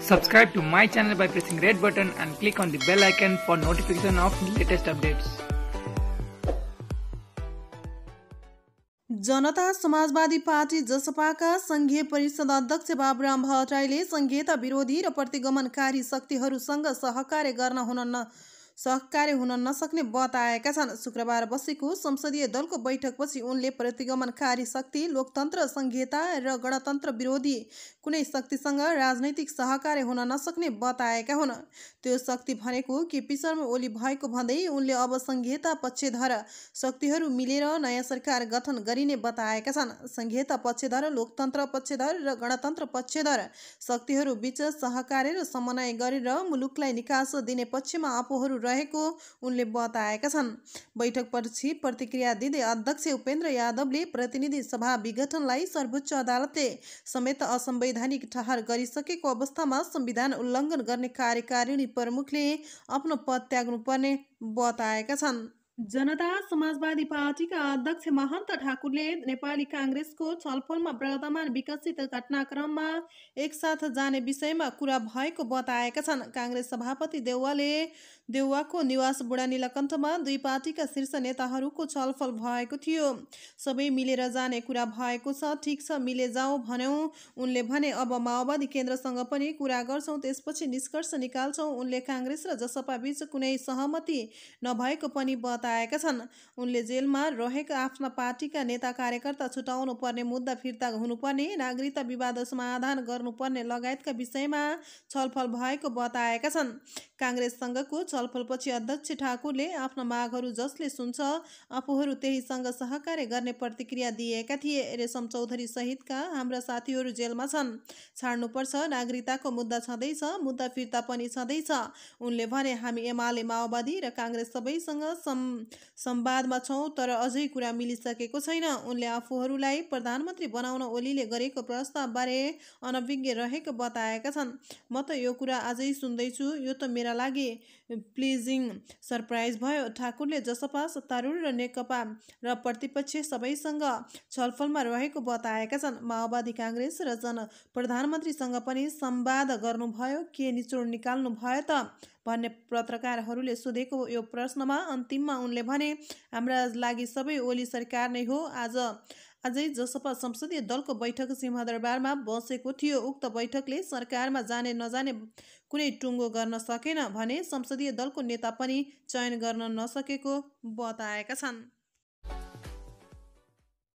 Subscribe to my channel by pressing red button and click on the bell icon for notification of latest updates. जनता समाजवादी party जसपाका संघीय परिषद अध्यक्ष बाबुराम भट्टराईले संघीयता विरोधी र प्रतिगमनकारी शक्तिहरूसँग सहकार्य गर्न हुन सहकार्य हुन नसक्ने बताएका छन् शुक्रबार बसेको संसदीय दलको बैठकपछि उनले प्रतिगमनकारी शक्ति लोकतन्त्र संहिता र गणतन्त्र विरोधी कुनै शक्तिसँग राजनैतिक सहकार्य हुन नसक्ने बताएका हुन् त्यो शक्ति भनेको केपी शर्मा ओली भएको भन्दै उनले अब संहिता पक्षधर शक्तिहरू मिलेर नयाँ सरकार गठन गरिने बताएका छन् संहिता पक्षधर लोकतन्त्र पक्षधर र गणतन्त्र पक्षधर शक्तिहरू बीच सहकार्य र समन्वय गरेर मुलुकलाई निकास दिने पक्षमा आफूहरू रहेको उनले बताएका छन् बैठकपछि प्रतिक्रिया दिँदै अध्यक्ष उपेन्द्र यादवले प्रतिनिधि सभा विघटनलाई सर्वोच्च अदालतले समेत असंवैधानिक ठहर गरिसकेको अवस्थामा संविधान उल्लङ्घन गर्ने कार्यकारिणी प्रमुखले आफ्नो पद त्याग्नुपर्ने बताएका छन् जनता समाजवादी पार्टीका अध्यक्ष महन्त ठाकुरले नेपाली काङ्ग्रेसको छलफलमा वर्तमान विकसित घटनाक्रममा एकसाथ जाने विषयमा कुरा भएको बताएका छन् काङ्ग्रेस सभापति देउवाले देउवाको निवास बुढा निलकण्ठमा दुई पार्टीका शीर्ष नेताहरूको छलफल भएको थियो सबै मिलेर जाने कुरा भएको छ ठिक छ मिले जाउँ भन्यौँ उनले भने अब माओवादी केन्द्रसँग पनि कुरा गर्छौँ त्यसपछि निष्कर्ष निकाल्छौँ उनले काङ्ग्रेस र जसपा बीच कुनै सहमति नभएको पनि बता बताएका छन् उनले जेलमा रहेका आफ्ना पार्टीका नेता कार्यकर्ता छुटाउनु पर्ने मुद्दा फिर्ता हुनुपर्ने नागरिकता विवाद समाधान गर्नुपर्ने लगायतका विषयमा छलफल भएको बताएका छन् काङ्ग्रेससँगको छलफलपछि अध्यक्ष ठाकुरले आफ्ना मागहरू जसले सुन्छ आफूहरू त्यहीसँग सहकार्य गर्ने प्रतिक्रिया दिएका थिए रेशम चौधरी सहितका हाम्रा साथीहरू जेलमा छन् छाड्नुपर्छ नागरिकताको मुद्दा छँदैछ मुद्दा फिर्ता पनि छँदैछ उनले भने हामी एमाले माओवादी र काङ्ग्रेस सबैसँग सम् संवादमा छौँ तर अझै कुरा मिलिसकेको छैन उनले आफूहरूलाई प्रधानमन्त्री बनाउन ओलीले गरेको प्रस्तावबारे अनभिज्ञ रहेको बताएका छन् म त यो कुरा अझै सुन्दैछु यो त मेरा लागि प्लिजिङ सरप्राइज भयो ठाकुरले जसपा सत्तारूढ र नेकपा र प्रतिपक्ष सबैसँग छलफलमा रहेको बताएका छन् माओवादी काङ्ग्रेस र जन प्रधानमन्त्रीसँग पनि संवाद गर्नुभयो के निचोड निकाल्नु भयो त भन्ने पत्रकारहरूले सोधेको यो प्रश्नमा अन्तिममा उनले भने हाम्रा लागि सबै ओली सरकार नै हो आज आजै जसपा संसदीय दलको बैठक सिंहदरबारमा बसेको थियो उक्त बैठकले सरकारमा जाने नजाने कुनै टुङ्गो गर्न सकेन भने संसदीय दलको नेता पनि चयन गर्न नसकेको बताएका छन्